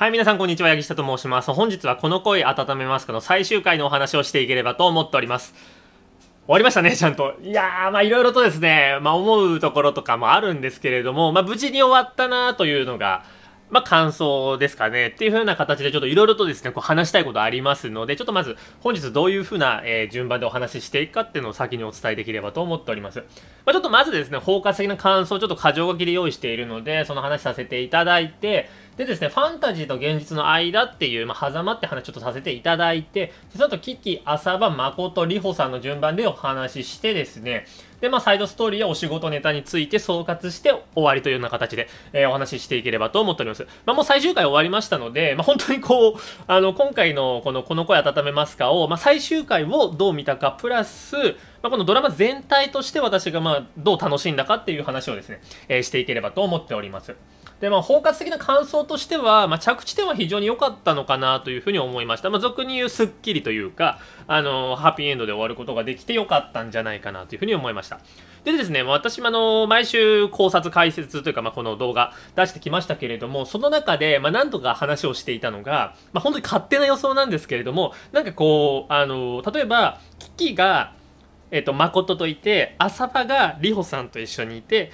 はい、皆さんこんにちは、八木下と申します。本日はこの恋温めますかの最終回のお話をしていければと思っております。終わりましたね、ちゃんと。いやー、まあいろいろとですね、まあ思うところとかもあるんですけれども、まあ無事に終わったなというのが、まあ感想ですかね、っていう風な形でちょっといろいろとですね、こう話したいことありますので、ちょっとまず本日どういう風な、えー、順番でお話ししていくかっていうのを先にお伝えできればと思っております。まあちょっとまずですね、包括的な感想をちょっと過剰書きで用意しているので、その話させていただいて、でですね、ファンタジーと現実の間っていう、まあ、狭間って話ちょっとさせていただいて、その後、キキ、浅場、誠、里穂さんの順番でお話ししてですね、で、まあ、サイドストーリーやお仕事ネタについて総括して終わりというような形で、えー、お話ししていければと思っております。まあ、もう最終回終わりましたので、まあ、本当にこう、あの、今回のこの、この声温めますかを、まあ、最終回をどう見たか、プラス、まあ、このドラマ全体として私がまどう楽しんだかっていう話をですね、えー、していければと思っております。で、まあ、包括的な感想としては、まあ、着地点は非常に良かったのかなというふうに思いました。まあ、俗に言うスッキリというか、あの、ハッピーエンドで終わることができて良かったんじゃないかなというふうに思いました。でですね、私もあの、毎週考察解説というか、まあ、この動画出してきましたけれども、その中で、まあ、なんとか話をしていたのが、まあ、本当に勝手な予想なんですけれども、なんかこう、あの、例えば、キキが、えっ、と、誠といて、浅場がリホさんと一緒にいて、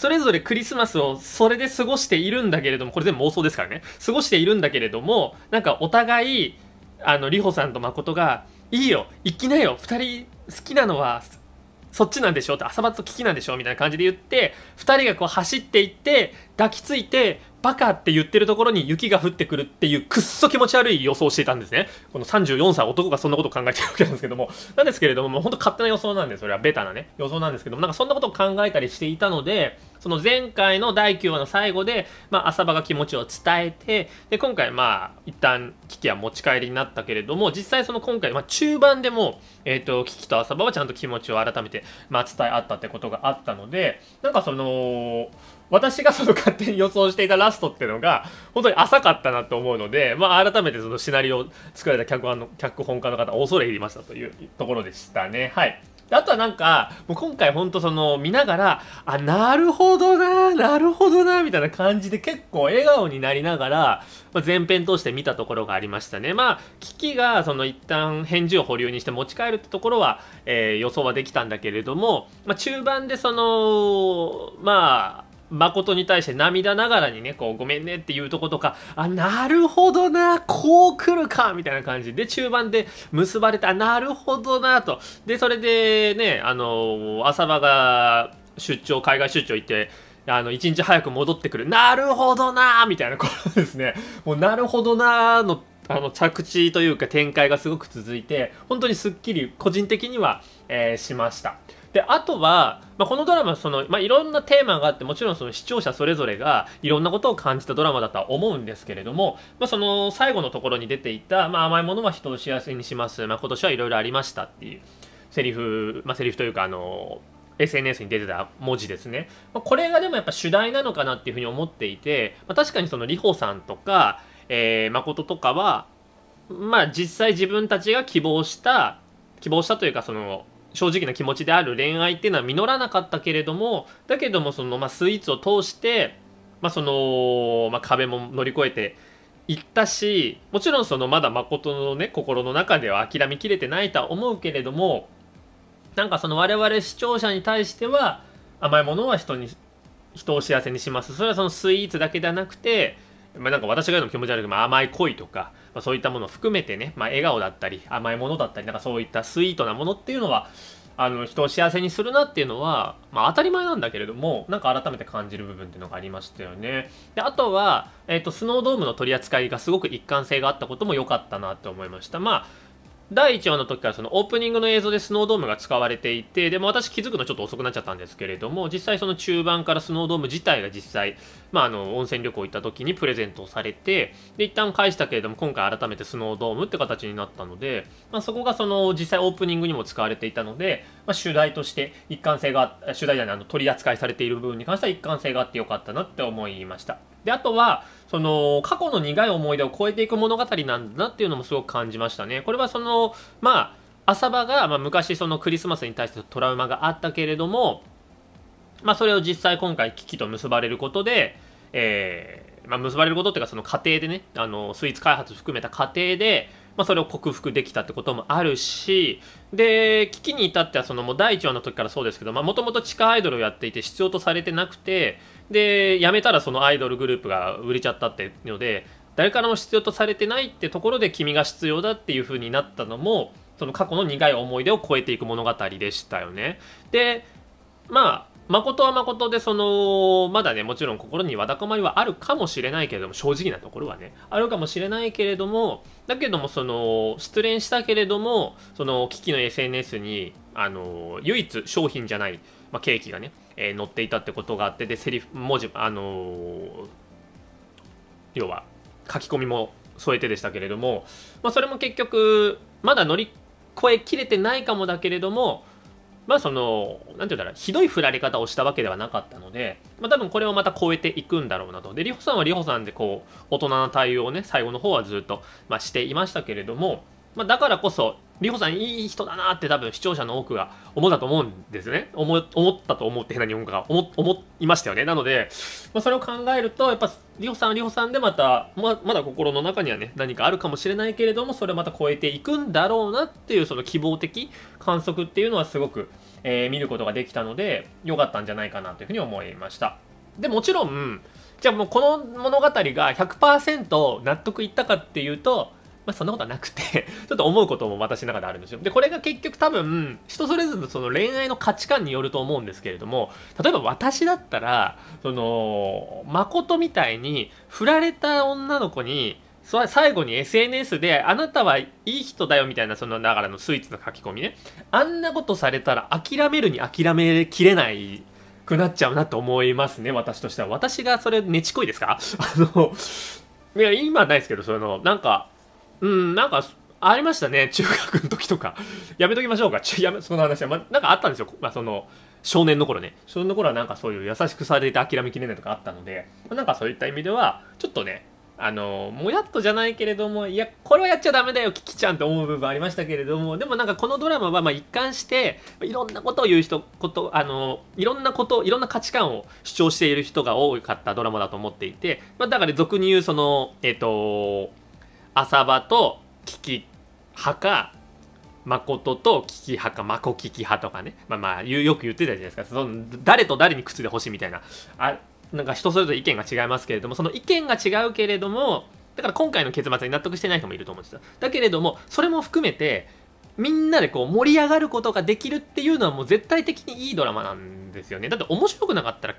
それぞれクリスマスをそれで過ごしているんだけれどもこれ全部妄想ですからね過ごしているんだけれどもなんかお互いあのリホさんと誠が「いいよ行きなよ2人好きなのはそっちなんでしょ?」って「朝バツと聞きなんでしょ?」みたいな感じで言って2人がこう走っていって抱きついてバカって言ってるところに雪が降ってくるっていうくっそ気持ち悪い予想をしていたんですね。この34歳男がそんなことを考えてるわけなんですけども。なんですけれども、もう本当勝手な予想なんで、それはベタなね、予想なんですけども、なんかそんなことを考えたりしていたので、その前回の第9話の最後で、まあ、浅場が気持ちを伝えて、で、今回、まあ、一旦、危機は持ち帰りになったけれども、実際その今回、まあ、中盤でも、えっ、ー、と、危機と浅場はちゃんと気持ちを改めて、まあ、伝え合ったってことがあったので、なんかその、私がその勝手に予想していたラストっていうのが本当に浅かったなと思うので、まあ、改めてそのシナリオを作られた脚本の脚本家の方恐れ入りましたというところでしたね。はいあとはなんか、もう今回ほんとその見ながら、あ、なるほどな、なるほどな、みたいな感じで結構笑顔になりながら、まあ、前編通して見たところがありましたね。まあ、危機がその一旦返事を保留にして持ち帰るってところは、えー、予想はできたんだけれども、まあ、中盤でその、まあ、誠に対して涙ながらにね、こう、ごめんねっていうとことか、あ、なるほどな、こう来るか、みたいな感じで、中盤で結ばれた、なるほどな、と。で、それでね、あの、浅場が出張、海外出張行って、あの、一日早く戻ってくる、なるほどな、みたいなことですね。もう、なるほどな、の、あの、着地というか展開がすごく続いて、本当にすっきり、個人的には、えー、しました。で、あとは、まあ、このドラマ、その、まあ、いろんなテーマがあって、もちろんその視聴者それぞれがいろんなことを感じたドラマだとは思うんですけれども、まあ、その最後のところに出ていた、まあ、甘いものは人を幸せにします。まあ、今年はいろいろありましたっていうセリフ、まあ、セリフというか、あの、SNS に出てた文字ですね。まあ、これがでもやっぱ主題なのかなっていうふうに思っていて、まあ、確かにその、リホさんとか、えー、誠とかは、まあ、実際自分たちが希望した希望したというかその正直な気持ちである恋愛っていうのは実らなかったけれどもだけどもその、まあ、スイーツを通して、まあ、その、まあ、壁も乗り越えていったしもちろんそのまだ誠のね心の中では諦めきれてないとは思うけれどもなんかその我々視聴者に対しては甘いものは人に人を幸せにしますそれはそのスイーツだけではなくて、まあ、なんか私が言うのも気持ち悪いけど、まあ、甘い恋とかまあ、そういったものを含めてね、まあ、笑顔だったり甘いものだったりなんかそういったスイートなものっていうのはあの人を幸せにするなっていうのは、まあ、当たり前なんだけれどもなんか改めて感じる部分っていうのがありましたよねであとは、えーと、とスノードームの取り扱いがすごく一貫性があったことも良かったなと思いましたまあ第1話の時からそのオープニングの映像でスノードームが使われていてでも私気づくのちょっと遅くなっちゃったんですけれども実際その中盤からスノードーム自体が実際、まあ、あの温泉旅行行った時にプレゼントされてで一旦返したけれども今回改めてスノードームって形になったので、まあ、そこがその実際オープニングにも使われていたので、まあ、主題として一貫性が主題じゃないあの取り扱いされている部分に関しては一貫性があってよかったなって思いました。であとはその過去の苦い思い出を超えていく物語なんだなっていうのもすごく感じましたね。これはその、まあ、浅場が、まあ、昔そのクリスマスに対してトラウマがあったけれども、まあ、それを実際今回危機と結ばれることで、えーまあ、結ばれることっていうかその過程でねあのスイーツ開発含めた過程でまあ、それを克服できたってこともあるしで危機に至ってはそのもう第1話の時からそうですけどまあもともと地下アイドルをやっていて必要とされてなくてで辞めたらそのアイドルグループが売れちゃったっていうので誰からも必要とされてないってところで君が必要だっていう風になったのもその過去の苦い思い出を超えていく物語でしたよね。でまあ誠は誠で、その、まだね、もちろん心にわだかまりはあるかもしれないけれども、正直なところはね、あるかもしれないけれども、だけども、その、失恋したけれども、その、機器の SNS に、あの、唯一商品じゃない、まあ、ケーキがね、えー、載っていたってことがあって、で、セリフ、文字、あのー、要は、書き込みも添えてでしたけれども、まあ、それも結局、まだ乗り越えきれてないかもだけれども、まあその、なんて言うんだろう、ひどい振られ方をしたわけではなかったので、まあ多分これをまた超えていくんだろうなと。で、リホさんはリホさんでこう、大人な対応をね、最後の方はずっと、まあ、していましたけれども、まあ、だからこそ、リホさんいい人だなって多分視聴者の多くが思ったと思うんですね。思ったと思って変な日本語が思思いましたよね。なので、まあ、それを考えると、やっぱリホさんはリホさんでまたま、まだ心の中にはね、何かあるかもしれないけれども、それをまた超えていくんだろうなっていうその希望的観測っていうのはすごく、えー、見ることができたので、良かったんじゃないかなというふうに思いました。で、もちろん、じゃあもうこの物語が100%納得いったかっていうと、まあ、そんなことはなくて ちょっと思うことも私の中であるんですよ。で、これが結局多分、人それぞれその恋愛の価値観によると思うんですけれども、例えば私だったら、その、誠みたいに、振られた女の子に、最後に SNS で、あなたはいい人だよみたいな、その、だからのスイーツの書き込みね。あんなことされたら諦めるに諦めきれないくなっちゃうなと思いますね、私としては。私がそれ、ねちこいですか あの、いや、今ないですけど、その、なんか、うん、なんか、ありましたね。中学の時とか。やめときましょうか。ちやめ、その話は。ま、なんかあったんですよ。まあ、その、少年の頃ね。少年の頃はなんかそういう優しくされて諦めきれないとかあったので、まあ、なんかそういった意味では、ちょっとね、あの、もやっとじゃないけれども、いや、これはやっちゃダメだよ、キキちゃんって思う部分ありましたけれども、でもなんかこのドラマはま一貫して、いろんなことを言う人、こと、あの、いろんなこと、いろんな価値観を主張している人が多かったドラマだと思っていて、まあ、だから俗に言うその、えっ、ー、と、浅場と聞き派か誠と聞き派か誠聞き派とかねまあまあよく言ってたじゃないですかその誰と誰に靴で欲しいみたいなあなんか人それぞれ意見が違いますけれどもその意見が違うけれどもだから今回の結末に納得してない人もいると思うんですよだけれどもそれも含めてみんなでこう盛り上がることができるっていうのはもう絶対的にいいドラマなんですよねだって面白くなかったら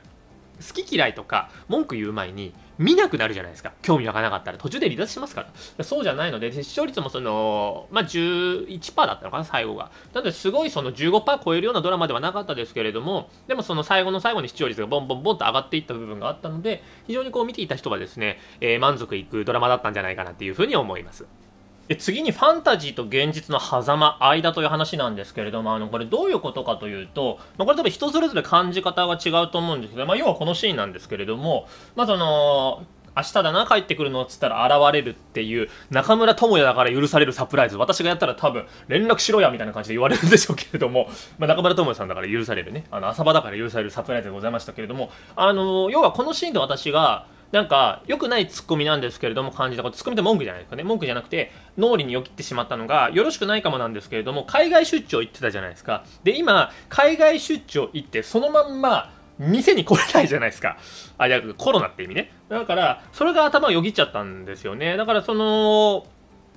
好き嫌いとか文句言う前に見なくなるじゃないですか興味わからなかったら途中で離脱しますからそうじゃないので視聴率もその、まあ、11%だったのかな最後がなのですごいその15%超えるようなドラマではなかったですけれどもでもその最後の最後に視聴率がボンボンボンと上がっていった部分があったので非常にこう見ていた人はですね、えー、満足いくドラマだったんじゃないかなっていうふうに思いますで次にファンタジーと現実の狭間間という話なんですけれどもあのこれどういうことかというと、まあ、これ多分人それぞれ感じ方が違うと思うんですけど、まあ、要はこのシーンなんですけれどもまあその明日だな帰ってくるのっつったら現れるっていう中村智也だから許されるサプライズ私がやったら多分連絡しろやみたいな感じで言われるんでしょうけれども、まあ、中村智也さんだから許されるねあの朝場だから許されるサプライズでございましたけれどもあの要はこのシーンで私がなんか、良くないツッコミなんですけれども感じたこと、ツッコミって文句じゃないですかね。文句じゃなくて、脳裏によぎってしまったのが、よろしくないかもなんですけれども、海外出張行ってたじゃないですか。で、今、海外出張行って、そのまんま、店に来れないじゃないですか。あ、じゃコロナって意味ね。だから、それが頭をよぎっちゃったんですよね。だから、その、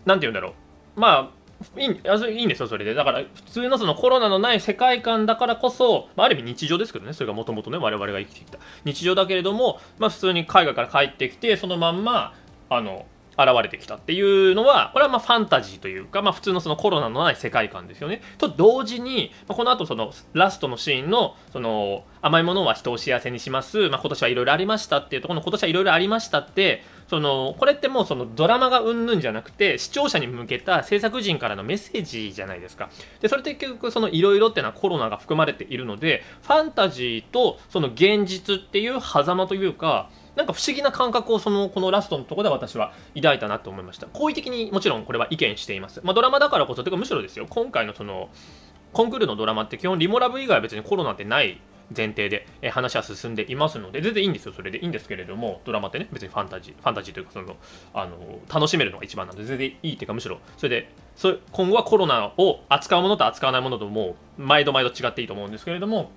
なんて言うんだろう。まあ、いいあいいんですよそれでだから普通のそのコロナのない世界観だからこそ、まあ、ある意味日常ですけどねそれがもともとね我々が生きてきた日常だけれども、まあ、普通に海外から帰ってきてそのまんまあの現れてきたっていうのはこれはまファンタジーというか、まあ、普通のそのコロナのない世界観ですよね。と同時に、まあ、この後そのラストのシーンのその甘いものは人を幸せにします、まあ、今年はいろいろありましたっていうところの今年はいろいろありましたってそのこれってもうそのドラマがうんぬんじゃなくて視聴者に向けた制作陣からのメッセージじゃないですかでそれって結局そのいろいろっていうのはコロナが含まれているのでファンタジーとその現実っていう狭間というかなんか不思議な感覚をそのこのラストのとこで私は抱いたなと思いました好意的にもちろんこれは意見しています、まあ、ドラマだからこそてかむしろですよ今回のそのコンクールのドラマって基本リモラブ以外は別にコロナってない前提で、え話は進んでいますので、全然いいんですよ、それでいいんですけれども、ドラマってね、別にファンタジー、ファンタジーというか、その、あの、楽しめるのが一番なんで、全然いいっていうか、むしろ、それで、そ今後はコロナを扱うものと扱わないものと、もう、毎度毎度違っていいと思うんですけれども、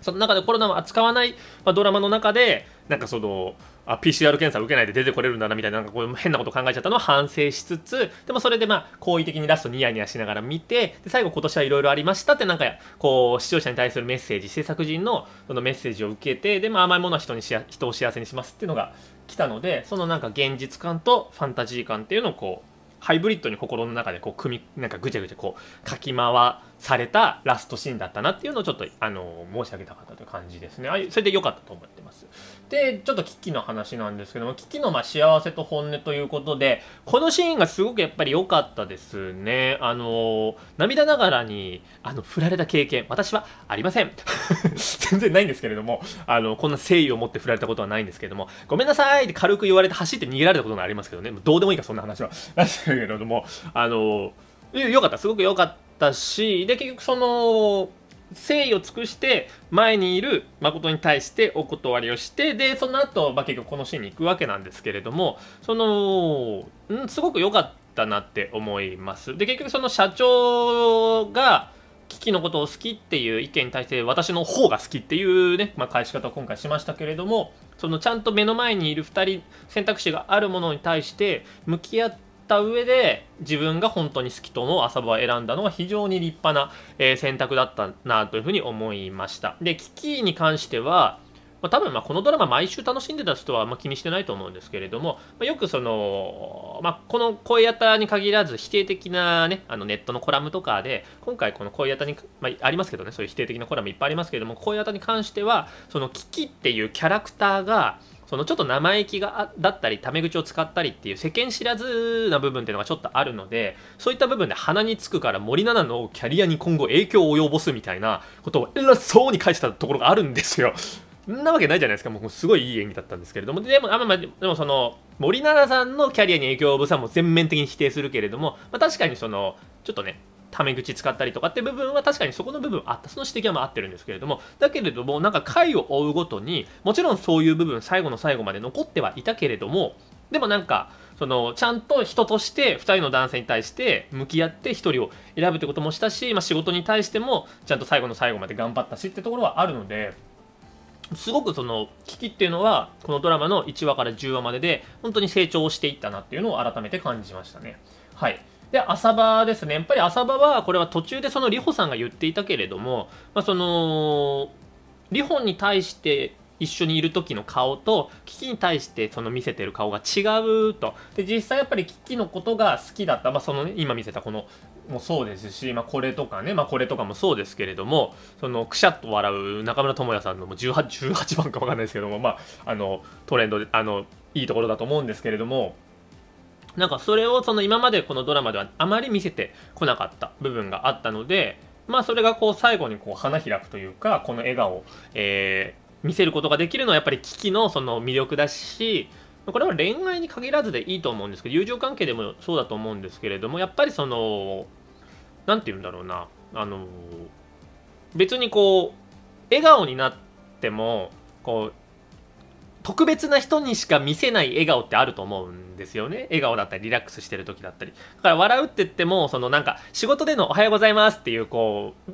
その中でコロナを扱わない、まドラマの中で、なんかその、あ PCR 検査受けないで出てこれるんだなみたいななんかこう変なこと考えちゃったのは反省しつつでもそれでまあ好意的にラストニヤニヤしながら見てで最後今年はいろいろありましたってなんかこう視聴者に対するメッセージ制作陣のそのメッセージを受けてでまあ甘いものは人にし人を幸せにしますっていうのが来たのでそのなんか現実感とファンタジー感っていうのをこうハイブリッドに心の中でこう組みなんかぐちゃぐちゃこうかき回されたラストシーンだったなっていうのをちょっとあの申し上げたかったという感じですね。あそれで良かったと思ってます。で、ちょっとキキの話なんですけども、キキのま幸せと本音ということで、このシーンがすごくやっぱり良かったですね。あの、涙ながらにあの振られた経験、私はありません。全然ないんですけれども、あの、こんな誠意を持って振られたことはないんですけれども、ごめんなさいって軽く言われて走って逃げられたことがありますけどね、どうでもいいか、そんな話は。なんですけれども、あの、良かった、すごく良かった。ったしで結局その誠意を尽くして前にいる誠に対してお断りをしてでその後、まあ結局このシーンに行くわけなんですけれどもそのんすごく良かったなって思いますで結局その社長が危機のことを好きっていう意見に対して私の方が好きっていうね、まあ、返し方を今回しましたけれどもそのちゃんと目の前にいる2人選択肢があるものに対して向き合っった上で自分が本当に好きと思う朝場を選んだのは非常に立派な、え選択だったなというふうに思いました。で、キキに関しては、まあ、多分まこのドラマ毎週楽しんでた人はあま気にしてないと思うんですけれども、まよくその、まあ、この声やたに限らず否定的な、ね、あのネットのコラムとかで今回この声やたに、まあ、ありますけどねそういう否定的なコラムいっぱいありますけれども声やたに関してはそのキキっていうキャラクターがそのちょっと生意気がだったりタメ口を使ったりっていう世間知らずな部分っていうのがちょっとあるのでそういった部分で鼻につくから森七菜のキャリアに今後影響を及ぼすみたいなことを偉そうに返したところがあるんですよ。んなわけないじゃないですか。もうすごいいい演技だったんですけれども。でも、あまあ、でもその、森七菜さんのキャリアに影響を及ぼすはもう全面的に否定するけれども、まあ、確かにその、ちょっとね、タメ口使ったりとかって部分は確かにそこの部分あったその指摘はまあ合ってるんですけれどもだけれどもなんか回を追うごとにもちろんそういう部分最後の最後まで残ってはいたけれどもでもなんかそのちゃんと人として2人の男性に対して向き合って1人を選ぶってこともしたし、まあ、仕事に対してもちゃんと最後の最後まで頑張ったしってところはあるのですごくその危機っていうのはこのドラマの1話から10話までで本当に成長していったなっていうのを改めて感じましたね。はいで浅場ですねやっぱり浅場はこれは途中でその里穂さんが言っていたけれども、まあ、その里穂に対して一緒にいる時の顔とキキに対してその見せてる顔が違うとで実際やっぱりキキのことが好きだった、まあ、その、ね、今見せたこのもそうですし、まあ、これとかね、まあ、これとかもそうですけれどもそのくしゃっと笑う中村智也さんのも 18, 18番か分かんないですけども、まあ、あのトレンドであのいいところだと思うんですけれども。なんかそれをその今までこのドラマではあまり見せてこなかった部分があったので、まあそれがこう最後にこう花開くというか、この笑顔を、えー、見せることができるのはやっぱり危機のその魅力だし、これは恋愛に限らずでいいと思うんですけど、友情関係でもそうだと思うんですけれども、やっぱりその、なんて言うんだろうな、あの、別にこう、笑顔になっても、こう、特別な人にしか見せない笑顔ってあると思うんですよね笑顔だったりリラックスしてる時だったりだから笑うって言ってもそのなんか仕事での「おはようございます」っていうこう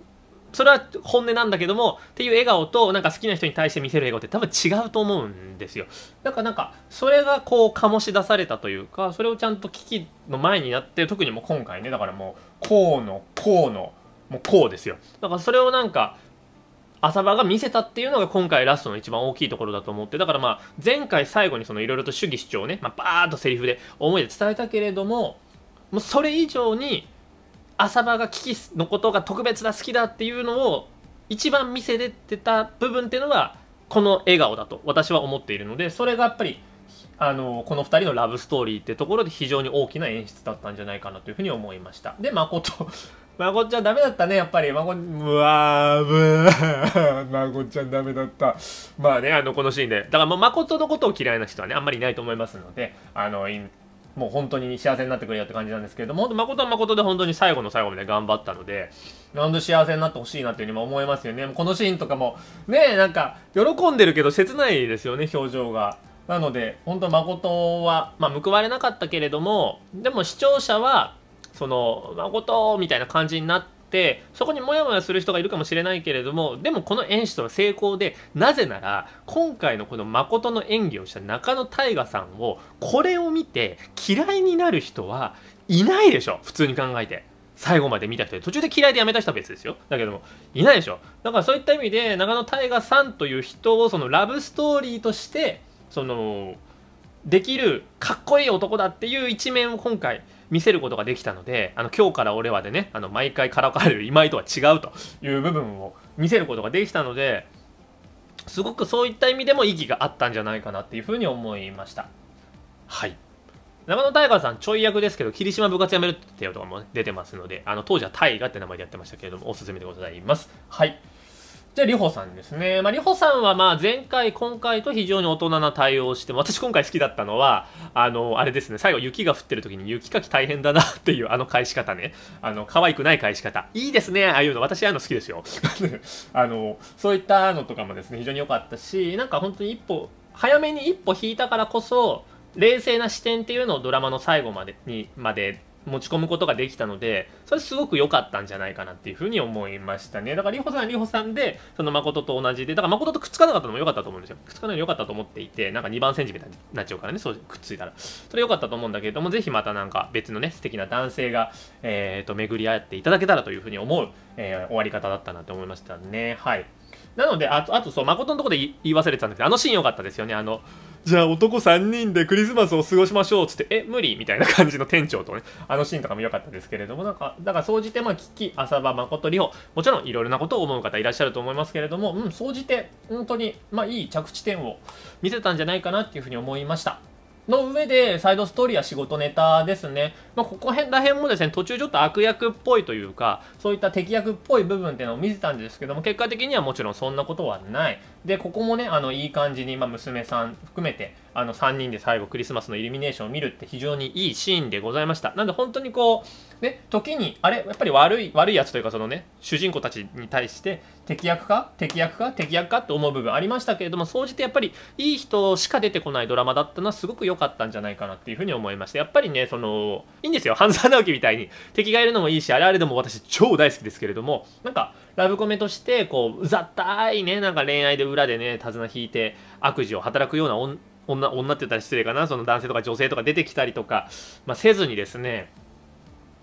それは本音なんだけどもっていう笑顔となんか好きな人に対して見せる笑顔って多分違うと思うんですよだからなんかそれがこう醸し出されたというかそれをちゃんと危機の前になって特にもう今回ねだからもうこうのこうのもうこうですよだからそれをなんか浅場が見せたっていうのが今回ラストの一番大きいところだと思って、だからまあ、前回最後にそのいろいろと主義主張をね、まあ、バーッとセリフで思いで伝えたけれども、もうそれ以上に、浅場が危機のことが特別だ、好きだっていうのを、一番見せれてた部分っていうのが、この笑顔だと私は思っているので、それがやっぱり、あのこの2人のラブストーリーってところで非常に大きな演出だったんじゃないかなというふうに思いました。で、誠孫ちゃんダメだったね、やっぱり。孫うわー、ぶー。ま ちゃんダメだった。まあね、あの、このシーンで。だから、ま、誠のことを嫌いな人はね、あんまりいないと思いますので、あの、もう本当に幸せになってくれよって感じなんですけれども、本当、誠は誠で本当に最後の最後まで頑張ったので、なんで幸せになってほしいなっていうふうにも思いますよね。このシーンとかも、ねなんか、喜んでるけど切ないですよね、表情が。なので、本当誠は、まあ、報われなかったけれども、でも視聴者は、その誠みたいな感じになってそこにモヤモヤする人がいるかもしれないけれどもでもこの演出は成功でなぜなら今回のこの誠の演技をした中野大我さんをこれを見て嫌いになる人はいないでしょ普通に考えて。最後まで見た人で途中で嫌いでやめた人は別ですよだけどもいないでしょだからそういった意味で中野大我さんという人をそのラブストーリーとしてそのできるかっこいい男だっていう一面を今回見せることができたのであの今日から俺はでねあの毎回からかわれる今井とは違うという部分を見せることができたのですごくそういった意味でも意義があったんじゃないかなっていうふうに思いましたはい長野タイガーさんちょい役ですけど霧島部活やめるってよとかも出てますのであの当時は大河って名前でやってましたけれどもおすすめでございますはいじゃあ、りほさんですね。まあ、りほさんは、まあ、前回、今回と非常に大人な対応をして、私今回好きだったのは、あの、あれですね、最後、雪が降ってる時に雪かき大変だなっていう、あの返し方ね。あの、可愛くない返し方。いいですね、ああいうの。私、ああいうの好きですよ。あの、そういったのとかもですね、非常に良かったし、なんか本当に一歩、早めに一歩引いたからこそ、冷静な視点っていうのをドラマの最後までに、まで持ち込むことができたので、それすごく良かったんじゃないかなっていうふうに思いましたね。だから、りほさんりほさんで、その誠と同じで、だから誠とくっつかなかったのも良かったと思うんですよ。くっつかないの良かったと思っていて、なんか2番センチみたいになっちゃうからね、そうくっついたら。それ良かったと思うんだけれども、ぜひまたなんか別のね、素敵な男性が、えっ、ー、と、巡り合っていただけたらというふうに思う、えー、終わり方だったなと思いましたね。はい。なのであとあとそう誠のところで言い忘れてたんすけどあのシーン良かったですよねあのじゃあ男3人でクリスマスを過ごしましょうっつってえ無理みたいな感じの店長とねあのシーンとかも良かったですけれどもなんかだから総じてまあキキ浅場誠里穂もちろんいろいろなことを思う方いらっしゃると思いますけれどもうん総じて本当にまあいい着地点を見せたんじゃないかなっていうふうに思いましたの上で、サイドストーリーや仕事ネタですね。まあ、ここら辺もですね、途中ちょっと悪役っぽいというか、そういった敵役っぽい部分っていうのを見せたんですけども、結果的にはもちろんそんなことはない。でここもねあのいい感じに、まあ、娘さん含めてあの3人で最後クリスマスのイルミネーションを見るって非常にいいシーンでございましたなんで本当にこうね時にあれやっぱり悪い悪いやつというかそのね主人公たちに対して敵役か敵役か敵役かと思う部分ありましたけれども総じてやっぱりいい人しか出てこないドラマだったのはすごく良かったんじゃないかなっていうふうに思いましてやっぱりねそのいいんですよ半沢直樹みたいに敵がいるのもいいしあれあれでも私超大好きですけれどもなんかラブコメとしてこううざったいねなんか恋愛で裏でね、手綱引いて悪事を働くような女、女って言ったら失礼かな、その男性とか女性とか出てきたりとか、まあ、せずにですね、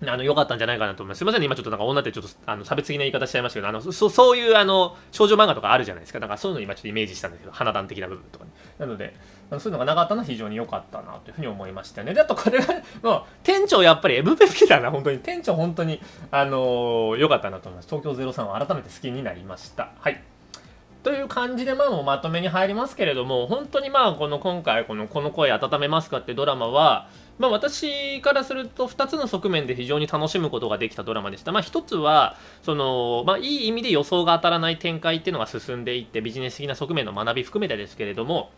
あの、良かったんじゃないかなと思います。すいませんね、今ちょっとなんか女ってちょっと、あの、差別的な言い方しちゃいましたけど、あの、そそういう、あの、少女漫画とかあるじゃないですか。だからそういうの今ちょっとイメージしたんですけど、花壇的な部分とかね。なので、そういうのがなかったのは非常に良かったな、というふうに思いましたね。で、あとこれは、もう、店長やっぱり MVP だな、本当に。店長本当に、あのー、良かったなと思います。東京03は改めて好きになりました。はい。という感じでまあもうまとめに入りますけれども本当にまあこの今回この「この声温めますか?」ってドラマは、まあ、私からすると2つの側面で非常に楽しむことができたドラマでした、まあ、1つはその、まあ、いい意味で予想が当たらない展開っていうのが進んでいってビジネス的な側面の学び含めてですけれども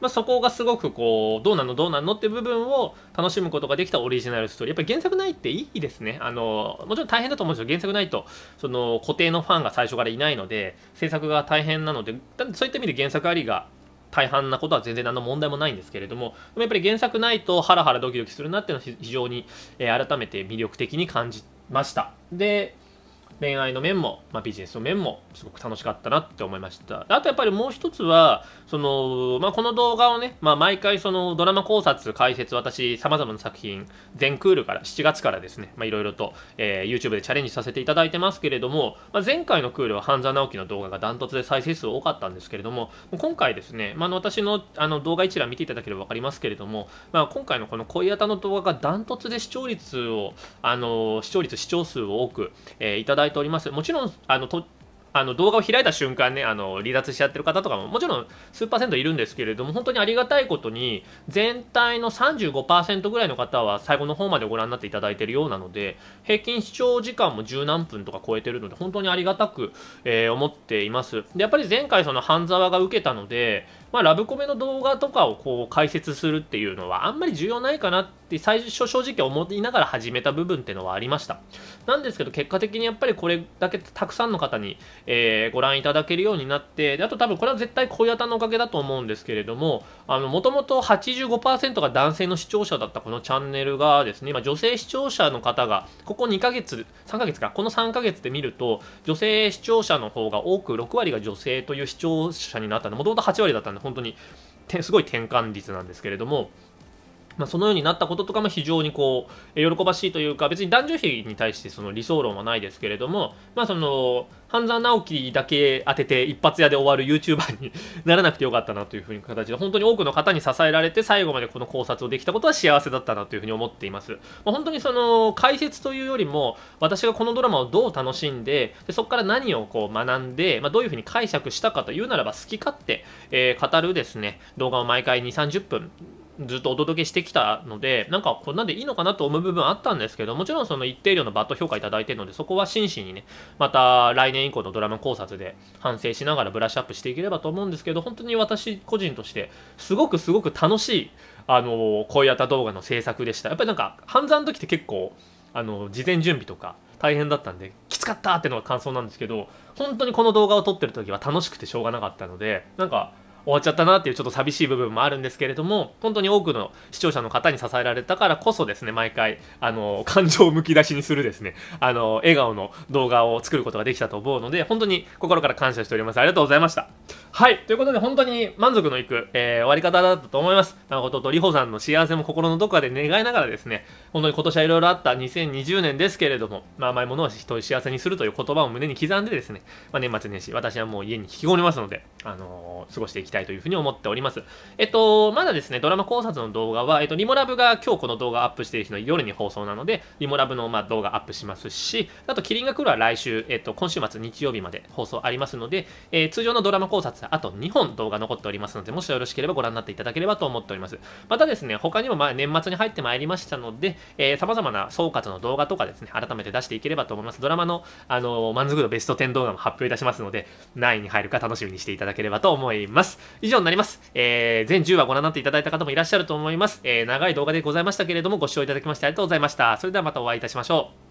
まあ、そこがすごくこうどうなのどうなのって部分を楽しむことができたオリジナルストーリーやっぱり原作ないっていいですねあのもちろん大変だと思うんですよ原作ないとその固定のファンが最初からいないので制作が大変なのでそういった意味で原作ありが大半なことは全然何の問題もないんですけれどもでもやっぱり原作ないとハラハラドキドキするなっていうのは非常に、え改めて魅力的に感じましたで恋愛の面も、まあ、ビジネスの面もすごく楽しかったなって思いましたあとやっぱりもう一つはその、まあ、この動画をね、まあ、毎回そのドラマ考察解説私さまざまな作品全クールから7月からですねいろいろと、えー、YouTube でチャレンジさせていただいてますけれども、まあ、前回のクールは半沢直樹の動画がダントツで再生数多かったんですけれども今回ですね、まあ、私のあの動画一覧見ていただければ分かりますけれども、まあ、今回のこの恋あたの動画がダントツで視聴率をあの視聴率視聴数を多く、えー、いただいいております。もちろん、あの、とあの動画を開いた瞬間ね、あの離脱しちゃってる方とかももちろん数パーセントいるんですけれども、本当にありがたいことに、全体の35%ぐらいの方は最後の方までご覧になっていただいているようなので、平均視聴時間も十何分とか超えてるので、本当にありがたく、えー、思っています。で、やっぱり前回その半沢が受けたので、まあ、ラブコメの動画とかをこう解説するっていうのはあんまり重要ないかなって最初正直思いながら始めた部分っていうのはありましたなんですけど結果的にやっぱりこれだけたくさんの方に、えー、ご覧いただけるようになってであと多分これは絶対小屋田のおかげだと思うんですけれどももともと85%が男性の視聴者だったこのチャンネルがですね、今女性視聴者の方がここ2ヶ月3ヶ月かこの3ヶ月で見ると女性視聴者の方が多く6割が女性という視聴者になったのもともと8割だったんの本当にすごい転換率なんですけれどもまあ、そのようになったこととかも非常にこう喜ばしいというか別に男女比に対してその理想論はないですけれども、まあ、その半沢直樹だけ当てて一発屋で終わる YouTuber にならなくてよかったなというふうに形で本当に多くの方に支えられて最後までこの考察をできたことは幸せだったなというふうに思っています、まあ、本当にその解説というよりも私がこのドラマをどう楽しんででそこから何をこう学んで、まあ、どういうふうに解釈したかというならば好き勝手、えー、語るですね動画を毎回2 3 0分ずっとお届けしてきたのでなんかこんなんでいいのかなと思う部分あったんですけどもちろんその一定量のバット評価頂いてるのでそこは真摯にねまた来年以降のドラマ考察で反省しながらブラッシュアップしていければと思うんですけど本当に私個人としてすごくすごく楽しいあの声やた動画の制作でしたやっぱりなんか犯罪の時って結構あの事前準備とか大変だったんできつかったっていうのが感想なんですけど本当にこの動画を撮ってる時は楽しくてしょうがなかったのでなんか終わっちゃったなっていうちょっと寂しい部分もあるんですけれども本当に多くの視聴者の方に支えられたからこそですね毎回あの感情をむき出しにするですねあの笑顔の動画を作ることができたと思うので本当に心から感謝しておりますありがとうございましたはいということで本当に満足のいく、えー、終わり方だったと思います誠とりほさんの幸せも心のどこかで願いながらですね本当に今年はいろいろあった2020年ですけれども、まあ、甘いものは人を幸せにするという言葉を胸に刻んでですね、まあ、年末年始私はもう家に引きこもりますので、あのー、過ごしていきたいたいというふうに思っております。えっと、まだですね、ドラマ考察の動画は、えっと、リモラブが今日この動画アップしている日の夜に放送なので、リモラブのま動画アップしますし、あと、キリンが来るは来週、えっと、今週末日曜日まで放送ありますので、えー、通常のドラマ考察、あと2本動画残っておりますので、もしよろしければご覧になっていただければと思っております。またですね、他にもま年末に入ってまいりましたので、えー、様々な総括の動画とかですね、改めて出していければと思います。ドラマの、あの満足度ベスト10動画も発表いたしますので、何位に入るか楽しみにしていただければと思います。以上になります。えー、全10話ご覧になっていただいた方もいらっしゃると思います。えー、長い動画でございましたけれども、ご視聴いただきましてありがとうございました。それではまたお会いいたしましょう。